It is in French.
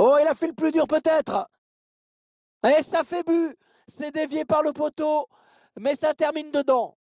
Oh, il a fait le plus dur peut-être. Et eh, ça fait but. C'est dévié par le poteau, mais ça termine dedans.